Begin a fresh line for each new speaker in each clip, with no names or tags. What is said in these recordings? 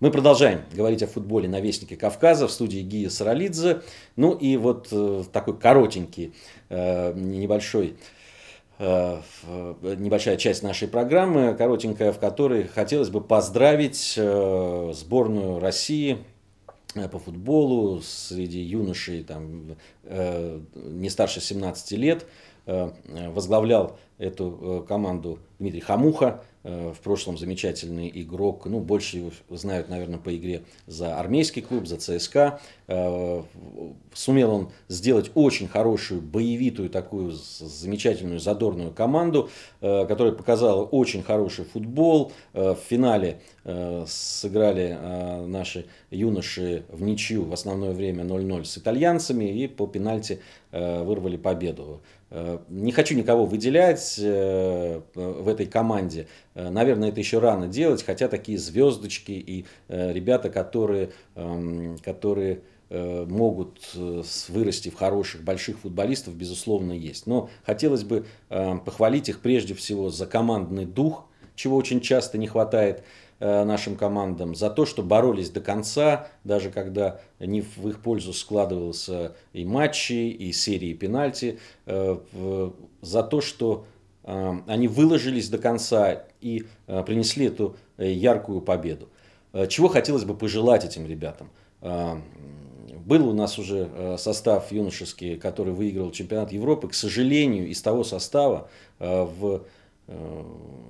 Мы продолжаем говорить о футболе на Вестнике Кавказа в студии Гия Саралидзе. Ну и вот э, такой коротенький, э, небольшой э, небольшая часть нашей программы, коротенькая, в которой хотелось бы поздравить сборную России по футболу среди юношей там, не старше 17 лет. Возглавлял эту команду Дмитрий Хамуха, Э, в прошлом замечательный игрок, ну, больше его знают, наверное, по игре за армейский клуб, за ЦСКА. Э, сумел он сделать очень хорошую, боевитую, такую замечательную, задорную команду, э, которая показала очень хороший футбол. В финале сыграли наши юноши в ничью в основное время 0-0 с итальянцами и по пенальти вырвали победу. Э, не хочу никого выделять э, в этой команде. Э, наверное, это еще рано делать, хотя такие звездочки и ребята, которые, эм, которые могут вырасти в хороших, больших футболистов, безусловно, есть. Но хотелось бы похвалить их прежде всего за командный дух, чего очень часто не хватает Э, нашим командам за то, что боролись до конца, даже когда не в их пользу складывался и матчи, и серии пенальти, э, за то, что э, они выложились до конца и принесли эту яркую победу. Чего хотелось бы пожелать этим ребятам? Был у нас уже состав юношеский, который выиграл чемпионат Европы. К сожалению, из того состава в Э,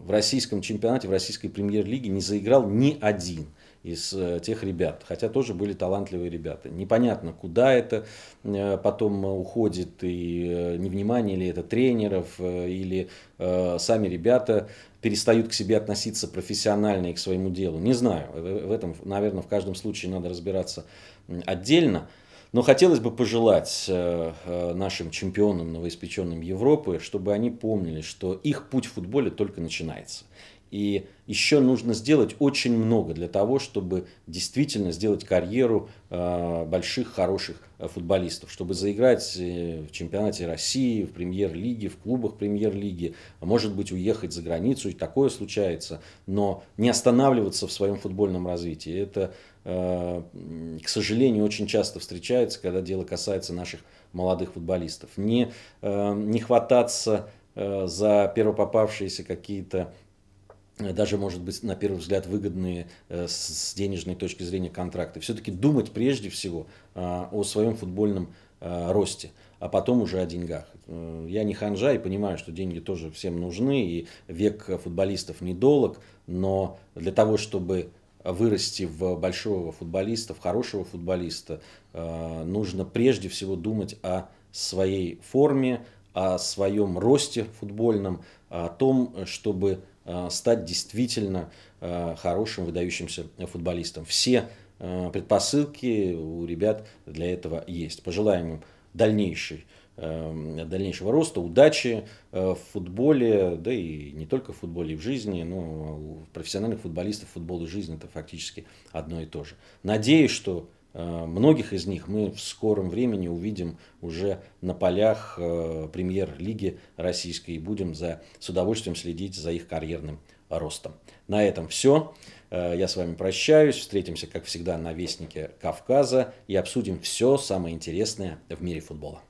в российском чемпионате, в российской премьер-лиге не заиграл ни один из э, тех ребят, хотя тоже были талантливые ребята. Непонятно, куда это э, потом уходит, и невнимание ли это тренеров, или сами ребята перестают к себе относиться профессионально и к своему делу. Не знаю, в этом, наверное, в каждом случае надо разбираться отдельно. Но хотелось бы пожелать э, э, нашим чемпионам, новоиспеченным Европы, чтобы они помнили, что их путь в футболе только начинается. И еще нужно сделать очень много для того, чтобы действительно сделать карьеру э, больших, хороших э, футболистов, чтобы заиграть э, в чемпионате России, в премьер-лиге, в клубах премьер-лиги, а может быть, уехать за границу, и такое случается, но не останавливаться в своем футбольном развитии. Это, к сожалению, очень часто встречается, когда дело касается наших молодых футболистов. Не, не хвататься за первопопавшиеся какие-то даже, может быть, на первый взгляд выгодные э, с денежной точки зрения контракты. Все-таки думать прежде всего э, о своем футбольном э, росте, а потом уже о деньгах. Я не ханжа и понимаю, что деньги тоже всем нужны, и век футболистов недолг, но для того, чтобы вырасти в большого футболиста, в хорошего футболиста, нужно прежде всего думать о своей форме, о своем росте футбольном, о том, чтобы Э, стать действительно э, хорошим, выдающимся футболистом. Все э, предпосылки у ребят для этого есть. Пожелаем им дальнейшей дальнейшего роста, удачи в футболе, да и не только в футболе, и в жизни, но ну, а у профессиональных футболистов футбол и жизнь это фактически одно и то же. Надеюсь, что Э, многих из них мы в скором времени увидим уже на полях э, премьер-лиги российской и будем за, с удовольствием следить за их карьерным ростом. На этом все. Э, я с вами прощаюсь. Встретимся, как всегда, на Вестнике Кавказа и обсудим все самое интересное в мире футбола.